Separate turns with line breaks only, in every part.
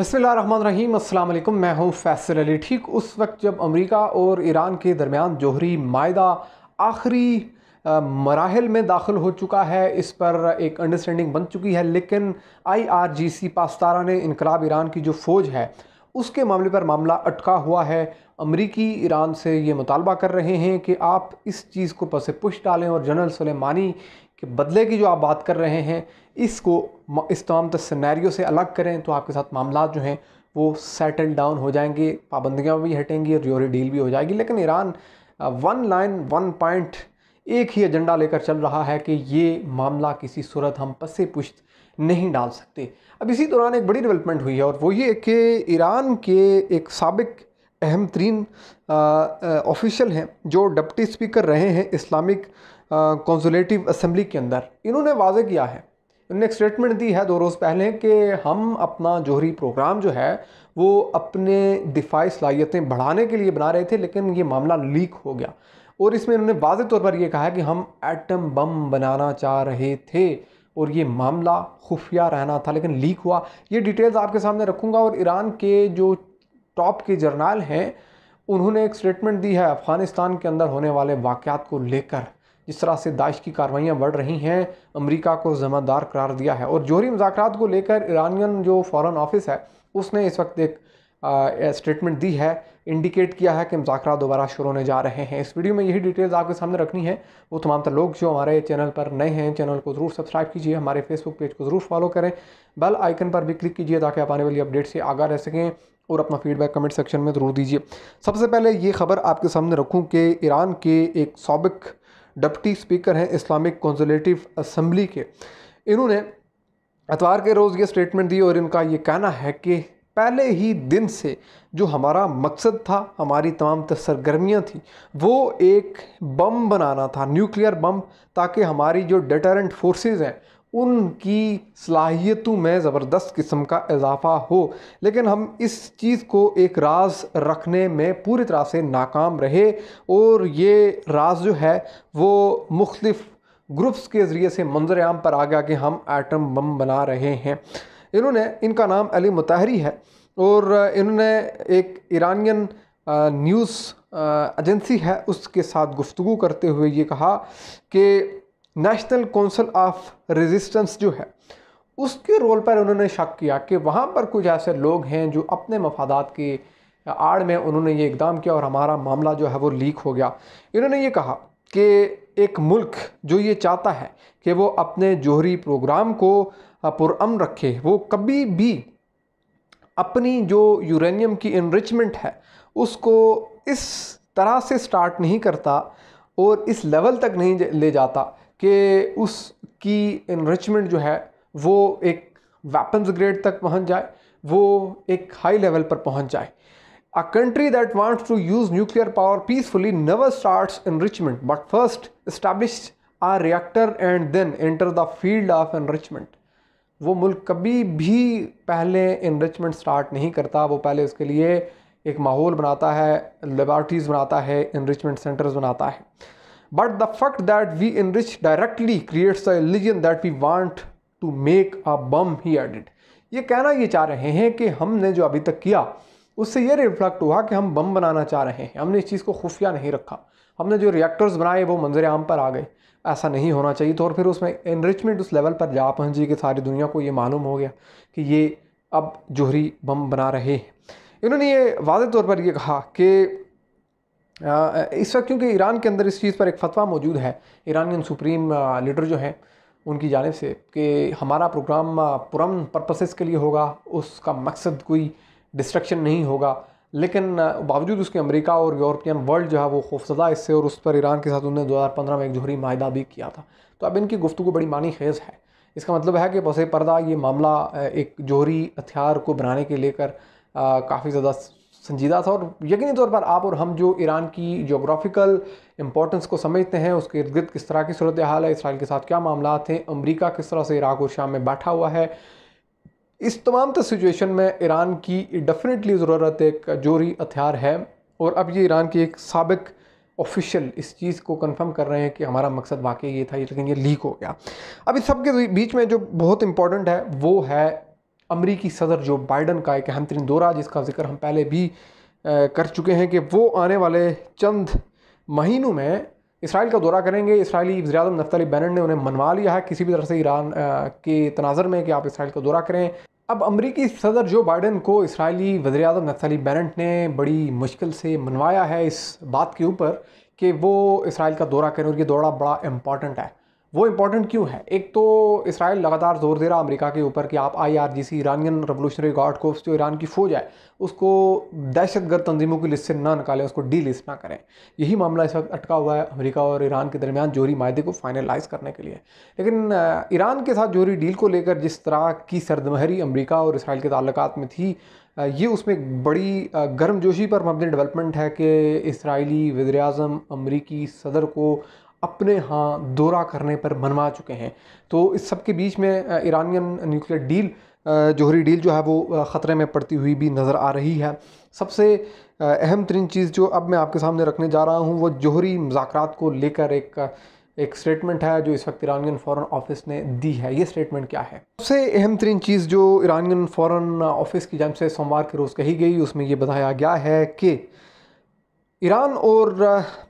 बसमीम रहीकुम मैं हूँ फैसल अली ठीक उस वक्त जब अमेरिका और ईरान के दरमियान जोहरी मायदा आखिरी मराहल में दाखिल हो चुका है इस पर एक अंडरस्टैंडिंग बन चुकी है लेकिन आई आर जी सी पास्तारा ने इनकलाब ईरान की जो फ़ौज है उसके मामले पर मामला अटका हुआ है अमरीकी ईरान से ये मुतालबा कर रहे हैं कि आप इस चीज़ को पसे पुश डालें और जनरल सलेमानी कि बदले की जो आप बात कर रहे हैं इसको इस तमाम तस्नैरियों से अलग करें तो आपके साथ मामला जो हैं वो सेटल डाउन हो जाएंगे पाबंदियाँ भी हटेंगी और जोरी डील भी हो जाएगी लेकिन Iran one line one point एक ही एजेंडा लेकर चल रहा है कि ये मामला किसी सूरत हम पसे पुश्त नहीं डाल सकते अब इसी दौरान एक बड़ी डेवलपमेंट हुई है और वो ये कि ईरान के एक सबक अहम तरीन ऑफिशियल हैं जो डिप्टी स्पीकर रहे हैं इस्लामिक कौंसुलेटिव असम्बली के अंदर इन्होंने वाजे किया है इन्होंने एक स्टेटमेंट दी है दो रोज़ पहले कि हम अपना जोहरी प्रोग्राम जो है वो अपने दिफाई सलाहियतें बढ़ाने के लिए बना रहे थे लेकिन ये मामला लीक हो गया और इसमें इन्होंने वाजे तौर पर यह कहा कि हम एटम बम बनाना चाह रहे थे और ये मामला खुफिया रहना था लेकिन लीक हुआ ये डिटेल्स आपके सामने रखूँगा और ईरान के जो टॉप के जर्नल हैं उन्होंने एक स्टेटमेंट दी है अफ़गानिस्तान के अंदर होने वाले वाक़ात को लेकर जिस तरह से दाइश की कार्रवाइयाँ बढ़ रही हैं अमरीका को ज़िम्मेदार करार दिया है और जोहरी मजाक को लेकर ईरानियन जो फॉरन ऑफिस है उसने इस वक्त एक स्टेटमेंट दी है इंडिकेट किया है कि मुजाकर दोबारा शुरू होने जा रहे हैं इस वीडियो में यही डिटेल्स आपके सामने रखनी है वो तमाम तर लोग जो हमारे चैनल पर नए हैं चैनल को ज़रूर सब्सक्राइब कीजिए हमारे फेसबुक पेज को ज़रूर फॉलो करें बेल आइकन पर भी क्लिक कीजिए ताकि आप आने वाली अपडेट से आगा रह सकें और अपना फीडबैक कमेंट सेक्शन में ज़रूर दीजिए सबसे पहले ये खबर आपके सामने रखूँ कि ईरान के एक सबक डिप्टी स्पीकर हैं इस्लामिक कॉन्जर्वेटिव असम्बली के इन्होंने अतवार के रोज़ ये स्टेटमेंट दी और इनका ये कहना है कि पहले ही दिन से जो हमारा मकसद था हमारी तमाम सरगर्मियाँ थी वो एक बम बनाना था न्यूक्लियर बम ताकि हमारी जो डेटरेंट फोर्सेस हैं उनकी सलाहियतों में ज़बरदस्त किस्म का इजाफा हो लेकिन हम इस चीज़ को एक राज रखने में पूरी तरह से नाकाम रहे और ये राज जो है वो मुख्तफ ग्रुप्स के ज़रिए से मंजर आम पर आ गया कि हम एटम बम बना रहे हैं इन्होंने इनका नाम अली मुताहरी है और इन्होंने एक ईरानियन न्यूज़ एजेंसी है उसके साथ गुफ्तु करते हुए ये कहा कि नेशनल काउंसिल ऑफ रेजिस्टेंस जो है उसके रोल पर उन्होंने शक किया कि वहाँ पर कुछ ऐसे लोग हैं जो अपने मफादात के आड़ में उन्होंने ये इकदाम किया और हमारा मामला जो है वो लीक हो गया इन्होंने ये कहा कि एक मुल्क जो ये चाहता है कि वो अपने जोहरी प्रोग्राम को पुरम रखे वो कभी भी अपनी जो यूरेनियम की इनरिचमेंट है उसको इस तरह से स्टार्ट नहीं करता और इस लेवल तक नहीं ले जाता कि उसकी इनरिचमेंट जो है वो एक वेपन्स ग्रेड तक पहुंच जाए वो एक हाई लेवल पर पहुंच जाए a country that wants to use nuclear power peacefully never start enrichment but first establish a reactor and then enter the field of enrichment वो मुल्क कभी भी पहले इनरिचमेंट स्टार्ट नहीं करता वो पहले उसके लिए एक माहौल बनाता है लेबॉर्ट्रीज़ बनाता है इनरिचमेंट सेंटर्स बनाता है But the fact that we enrich directly creates the illusion that we want to make a bum, he added. ये कहना ये चाह रहे हैं कि हमने जो अभी तक किया उससे ये रिफ्लेक्ट हुआ कि हम बम बनाना चाह रहे हैं हमने इस चीज़ को खुफिया नहीं रखा हमने जो रिएक्टर्स बनाए वो मंजर आम पर आ गए ऐसा नहीं होना चाहिए तो और फिर उसमें इनरिचमेंट उस लेवल पर जा पहुंची कि सारी दुनिया को ये मालूम हो गया कि ये अब जोहरी बम बना रहे हैं इन्होंने ये वाज तौर पर यह कहा कि इस वक्त क्योंकि ईरान के अंदर इस चीज़ पर एक फतवा मौजूद है ईरानियन सुप्रीम लीडर जो हैं उनकी जानब से कि हमारा प्रोग्राम पुरम पर्पसेस के लिए होगा उसका मकसद कोई डिस्ट्रक्शन नहीं होगा लेकिन बावजूद उसके अमेरिका और यूरोपियन वर्ल्ड जो है वो खौफजदा इससे और उस पर ईरान के साथ उन्होंने दो हज़ार पंद्रह में एक जोहरी माहा भी किया था तो अब इनकी गुफ्तु बड़ी मानी खेज़ है इसका मतलब है कि बसे पर्दा ये मामला एक जोहरी हथियार को बनाने के लेकर काफ़ी ज़्यादा संजीदा था और यकीनी तौर पर आप और हम जो ईरान की जोग्राफिकल इंपॉर्टेंस को समझते हैं उसके इर्द गिर्द किस तरह की सूरत हाल है इसराइल के साथ क्या मामला थे अमरीका किस तरह से इराक और शाम में बैठा हुआ है इस तमाम तर सिचुएशन में ईरान की डेफिनेटली ज़रूरत एक जोरी हथियार है और अब ये ईरान की एक सबक ऑफिशियल इस चीज़ को कंफर्म कर रहे हैं कि हमारा मकसद वाकई ये था लेकिन ये लीक हो गया अब इस सब के बीच में जो बहुत इंपॉर्टेंट है वो है अमरीकी सदर जो बाइडन का एक अहम तरीन दौरा जिसका जिक्र हम पहले भी कर चुके हैं कि वो आने वाले चंद महीनों में इसराइल का दौरा करेंगे इसराइली वजरम नफ्तली बैनन ने उन्हें मनवा लिया है किसी भी तरह से ईरान के तनाजर में कि आप इसराइल का दौरा करें अब अमरीकी सदर जो बाइडन को इसराइली वजी अजम नफ्तली बैनट ने बड़ी मुश्किल से मनवाया है इस बात के ऊपर कि वो इसराइल का दौरा करें और ये दौरा बड़ा इम्पॉर्टेंट है वो इम्पॉर्टेंट क्यों है एक तो इसराइल लगातार जोर दे रहा अमेरिका के ऊपर कि आप I R C Iranian revolutionary guard को जो ईरान की फ़ौज है उसको दहशतगर्द तंजीमों की लिस्ट से ना निकालें उसको डी लिस्ट ना करें यही मामला इस वक्त अटका हुआ है अमेरिका और ईरान के दरमियान जोहरी माहे को फाइनलाइज करने के लिए लेकिन ईरान के साथ जोहरी डील को लेकर जिस तरह की सरदमहरी अमरीका और इसराइल के ताल्लुक में थी ये उसमें एक बड़ी गर्मजोशी पर मबनी डेवलपमेंट है कि इसराइली वज़र अमरीकी सदर को अपने यहाँ दौरा करने पर मनवा चुके हैं तो इस सब के बीच में ईरानियन न्यूक्लियर डील जोहरी डील जो है वो ख़तरे में पड़ती हुई भी नज़र आ रही है सबसे अहम तरीन चीज़ जो अब मैं आपके सामने रखने जा रहा हूँ वो जोहरी मजाक को लेकर एक एक स्टेटमेंट है जो इस वक्त ईरानियन फॉरेन ऑफिस ने दी है ये स्टेटमेंट क्या है सबसे अहम तरीन चीज़ जो ईरानियन फॉरेन ऑफिस की जानब से सोमवार के रोज़ कही गई उसमें ये बताया गया है कि ईरान और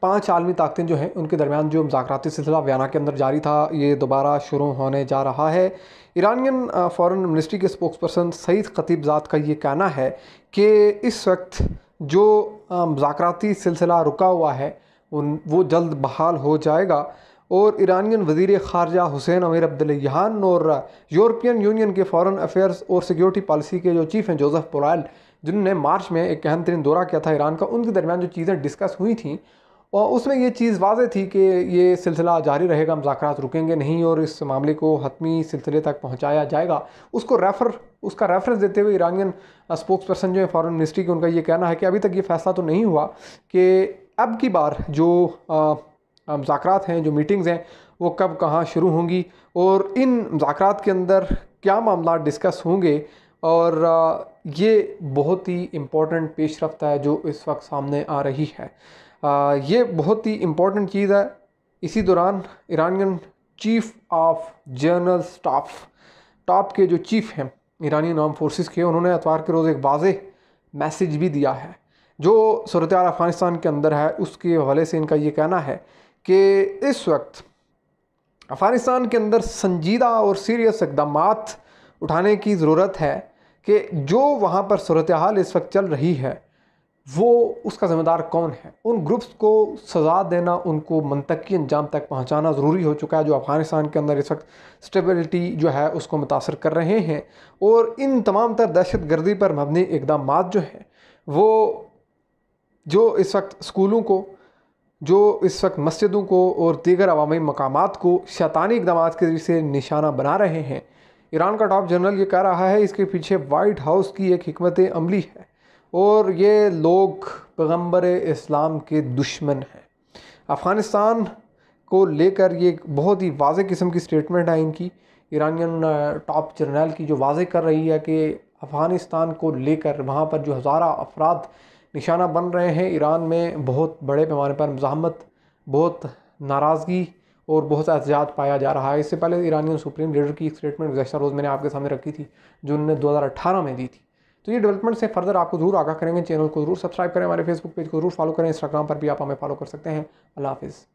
पांच आलमी ताकतें जो हैं उनके दरमियान जो मजाकती सिलसिला वाना के अंदर जारी था ये दोबारा शुरू होने जा रहा है ईरानियन फॉरेन मिनिस्ट्री के स्पोक्स पर्सन सईद खतीबजात का ये कहना है कि इस वक्त जो मजाकती सिलसिला रुका हुआ है उन वो जल्द बहाल हो जाएगा और ईरानियन वजीर खारजा हुसैन अमीर अब्दुलहान और यूरोपियन यूनियन के फॉरेन अफेयर्स और सिक्योरिटी पॉलिसी के जो चीफ़ हैं जोसेफ पोराल जिन्होंने मार्च में एक अहम तरीन दौरा किया था ईरान का उनके दरमियान जो चीज़ें डिस्कस हुई थी और उसमें ये चीज़ वाज थी कि ये सिलसिला जारी रहेगा मुजाकर रुकेंगे नहीं और इस मामले को हतमी सिलसिले तक पहुँचाया जाएगा उसको रेफ़र उसका रेफरेंस देते हुए ईरानियन स्पोक्स पर्सन जो है फॉरन मिनिस्ट्री के उनका ये कहना है कि अभी तक ये फैसला तो नहीं हुआ कि अब की बार जो मुजाकर हैं जो मीटिंग्स हैं वो कब कहाँ शुरू होंगी और इन मुजाकर के अंदर क्या मामला डिस्कस होंगे और ये बहुत ही इम्पोर्टेंट पेश रफ्त है जो इस वक्त सामने आ रही है ये बहुत ही इम्पोर्टेंट चीज़ है इसी दौरान Iranian chief of general staff top के जो चीफ हैं ईरानी आर्म फोर्सेस के उन्होंने अतवार के रोज़ एक वाज मैसेज भी दिया है जो सूरत अफ़गानिस्तान के अंदर है उसके हवाले से इनका ये कहना है कि इस वक्त अफ़गानिस्तान के अंदर संजीदा और सीरियस इकदाम उठाने की ज़रूरत है कि जो वहाँ पर सूरत हाल इस वक्त चल रही है वो उसका ज़िम्मेदार कौन है उन ग्रुप्स को सज़ा देना उनको मनतकी अंजाम तक पहुँचाना ज़रूरी हो चुका है जो अफ़गानिस्तान के अंदर इस वक्त स्टेबिलिटी जो है उसको मुतासर कर रहे हैं और इन तमाम तर दहशत गर्दी पर मबनी इकदाम जो हैं वो जो इस वक्त स्कूलों को जो इस वक्त मस्जिदों को और दीगर अवामी मकाम को शैतानी इकदाम के जरिए निशाना बना रहे हैं ईरान का टॉप जनरल ये कह रहा है इसके पीछे वाइट हाउस की एक हमत अमली है और ये लोग पैगम्बर इस्लाम के दुश्मन हैं अफ़गानिस्तान को लेकर ये बहुत ही वाज किस्म की स्टेटमेंट है इनकी ईरानियन टॉप जनरल की जो वाज कर रही है कि अफ़गानिस्तान को लेकर वहाँ पर जो हज़ारा अफराद निशाना बन रहे हैं ईरान में बहुत बड़े पैमाने पर मजामत बहुत नाराज़गी और बहुत सा एहतियात पाया जा रहा है इससे पहले ईरानियन सुप्रीम लीडर की एक स्टेटमेंट गुजशत रोज़ मैंने आपके सामने रखी थी जो उन्होंने अठारह में दी थी तो ये डेवलपमेंट से फर्दर आपको जरूर आगा करेंगे चैनल को जरूर सब्सक्राइब करें हमारे फेसबुक पेज को जरूर फॉलो करें इंस्टाग्राम पर भी आप हमें फॉलो कर सकते हैं अल्लाह हाफिज़